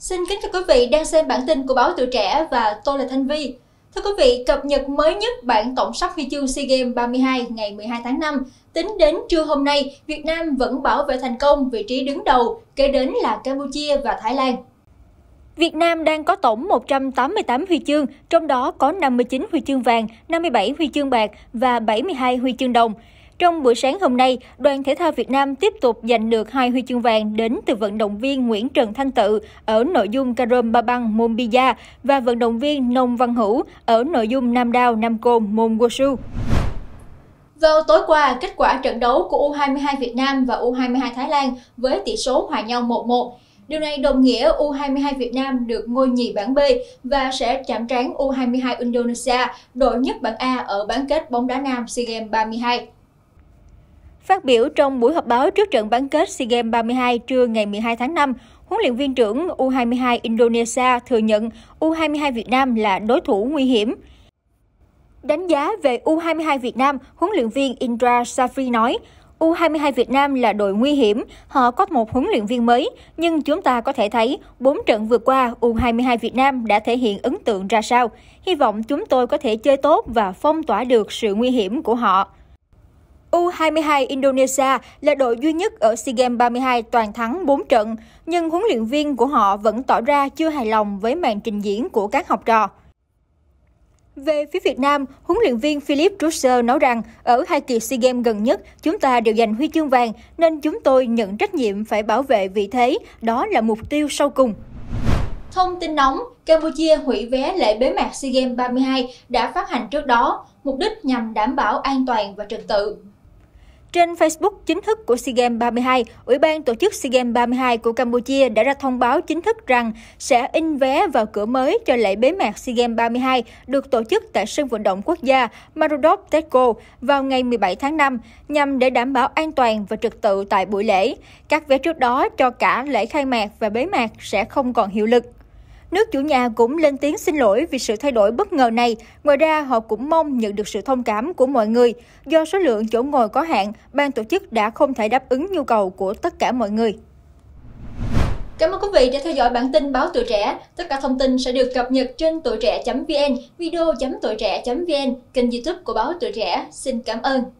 Xin kính chào quý vị đang xem bản tin của báo Tuổi Trẻ và tôi là Thanh Vi. Thưa quý vị, cập nhật mới nhất bản tổng sắp huy chương SEA Games 32 ngày 12 tháng 5. Tính đến trưa hôm nay, Việt Nam vẫn bảo vệ thành công vị trí đứng đầu, kế đến là Campuchia và Thái Lan. Việt Nam đang có tổng 188 huy chương, trong đó có 59 huy chương vàng, 57 huy chương bạc và 72 huy chương đồng. Trong buổi sáng hôm nay, đoàn thể thao Việt Nam tiếp tục giành được hai huy chương vàng đến từ vận động viên Nguyễn Trần Thanh Tự ở nội dung Karom Ba Băng môn Bia và vận động viên Nông Văn Hữu ở nội dung Nam Đao Nam Côn môn Wushu. Vào tối qua, kết quả trận đấu của U22 Việt Nam và U22 Thái Lan với tỷ số hòa nhau 1-1. Điều này đồng nghĩa U22 Việt Nam được ngôi nhì bảng B và sẽ chạm trán U22 Indonesia, đội nhất bảng A ở bán kết bóng đá nam SEA Games 32. Phát biểu trong buổi họp báo trước trận bán kết SEA Games 32 trưa ngày 12 tháng 5, huấn luyện viên trưởng U22 Indonesia thừa nhận U22 Việt Nam là đối thủ nguy hiểm. Đánh giá về U22 Việt Nam, huấn luyện viên Indra Safri nói, U22 Việt Nam là đội nguy hiểm, họ có một huấn luyện viên mới, nhưng chúng ta có thể thấy 4 trận vừa qua U22 Việt Nam đã thể hiện ấn tượng ra sao. Hy vọng chúng tôi có thể chơi tốt và phong tỏa được sự nguy hiểm của họ. U22 Indonesia là đội duy nhất ở SEA Games 32 toàn thắng 4 trận, nhưng huấn luyện viên của họ vẫn tỏ ra chưa hài lòng với màn trình diễn của các học trò. Về phía Việt Nam, huấn luyện viên Philip Russer nói rằng ở hai kỳ SEA Games gần nhất, chúng ta đều giành huy chương vàng nên chúng tôi nhận trách nhiệm phải bảo vệ vị thế, đó là mục tiêu sau cùng. Thông tin nóng, Campuchia hủy vé lễ bế mạc SEA Games 32 đã phát hành trước đó, mục đích nhằm đảm bảo an toàn và trật tự. Trên Facebook chính thức của SEA Games 32, Ủy ban tổ chức SEA Games 32 của Campuchia đã ra thông báo chính thức rằng sẽ in vé vào cửa mới cho lễ bế mạc SEA Games 32 được tổ chức tại sân vận động quốc gia Marodop Teko vào ngày 17 tháng 5 nhằm để đảm bảo an toàn và trật tự tại buổi lễ. Các vé trước đó cho cả lễ khai mạc và bế mạc sẽ không còn hiệu lực. Nước chủ nhà cũng lên tiếng xin lỗi vì sự thay đổi bất ngờ này. Ngoài ra, họ cũng mong nhận được sự thông cảm của mọi người. Do số lượng chỗ ngồi có hạn, ban tổ chức đã không thể đáp ứng nhu cầu của tất cả mọi người. Cảm ơn quý vị đã theo dõi bản tin báo tuổi trẻ. Tất cả thông tin sẽ được cập nhật trên tuổi trẻ.vn, video.tuổi trẻ.vn, kênh youtube của báo tuổi trẻ. Xin cảm ơn.